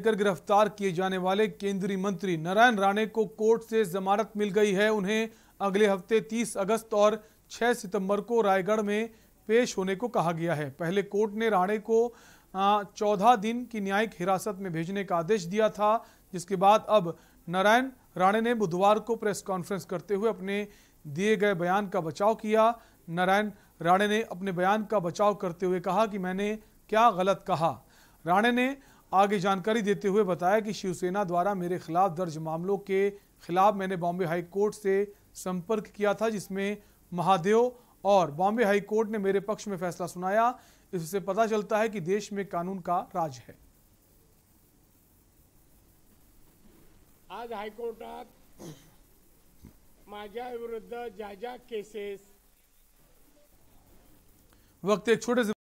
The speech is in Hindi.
लेकर गिरफ्तार किए जाने वाले केंद्रीय मंत्री नारायण राणे को कोर्ट से जमानत मिल गई है उन्हें अगले हफ्ते 30 अगस्त और 6 सितंबर को रायगढ़ में पेश होने को कहा गया है पहले कोर्ट ने राणे को 14 दिन की न्यायिक हिरासत में भेजने का आदेश दिया था जिसके बाद अब नारायण राणे ने बुधवार को प्रेस कॉन्फ्रेंस करते हुए अपने दिए गए बयान का बचाव किया नारायण राणे ने अपने बयान का बचाव करते हुए कहा कि मैंने क्या गलत कहा राणे ने आगे जानकारी देते हुए बताया कि शिवसेना द्वारा मेरे खिलाफ दर्ज मामलों के खिलाफ मैंने बॉम्बे हाई कोर्ट से संपर्क किया था जिसमें महादेव और बॉम्बे हाई कोर्ट ने मेरे पक्ष में फैसला सुनाया इससे पता चलता है कि देश में कानून का राज है आज हायकोर्टात माझ्याविरुद्ध ज्या ज्या केसेस वक्त एक छोटे से